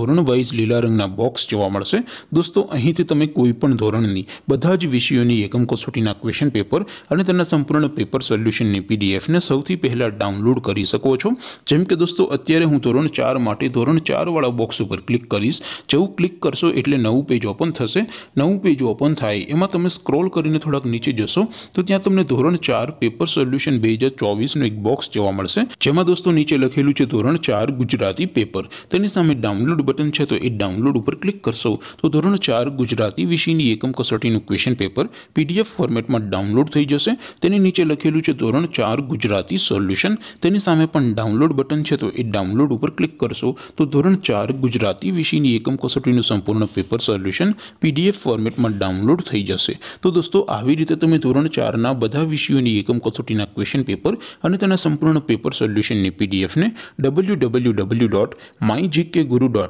ધોરણ 22 લિલા રંગના બોક્સ જોવા મળશે દોસ્તો અહીંથી તમે કોઈપણ ધોરણની બધા જ વિષયોની એકમ કોસોટીના ક્વેશ્ચન પેપર અને તેના સંપૂર્ણ પેપર સોલ્યુશન ને પીડીએફ ને સૌથી પહેલા ડાઉનલોડ કરી શકો છો જેમ કે દોસ્તો અત્યારે હું ધોરણ 4 માટે ધોરણ 4 વાળો બોક્સ ઉપર ક્લિક કરીશ જેઉ ક્લિક કરશો એટલે નવું પેજ ઓપન થશે નવું પેજ ઓપન થાય એમાં તમે સ્ક્રોલ કરીને થોડક નીચે જશો તો ત્યાં તમને ધોરણ 4 પેપર સોલ્યુશન 2024 નો એક બોક્સ જોવા મળશે જેમાં દોસ્તો નીચે લખેલું છે ધોરણ 4 ગુજરાતી પેપર તેની સાથે ડાઉનલોડ બટન છે તો ઈ ડાઉનલોડ ઉપર ક્લિક કરશો તો ધોરણ 4 ગુજરાતી વિષયની એકમ કસોટીનું ક્વેશ્ચન પેપર પીડીએફ ફોર્મેટમાં ડાઉનલોડ થઈ જશે તેની નીચે લખેલું છે ધોરણ 4 ગુજરાતી સોલ્યુશન તેની સામે પણ ડાઉનલોડ બટન છે તો ઈ ડાઉનલોડ ઉપર ક્લિક કરશો તો ધોરણ 4 ગુજરાતી વિષયની એકમ કસોટીનું સંપૂર્ણ પેપર સોલ્યુશન પીડીએફ ફોર્મેટમાં ડાઉનલોડ થઈ જશે તો દોસ્તો આવી રીતે તમે ધોરણ 4 ના બધા વિષયોની એકમ કસોટીના ક્વેશ્ચન પેપર અને તેના સંપૂર્ણ પેપર સોલ્યુશનની પીડીએફ ને www.mygkguruji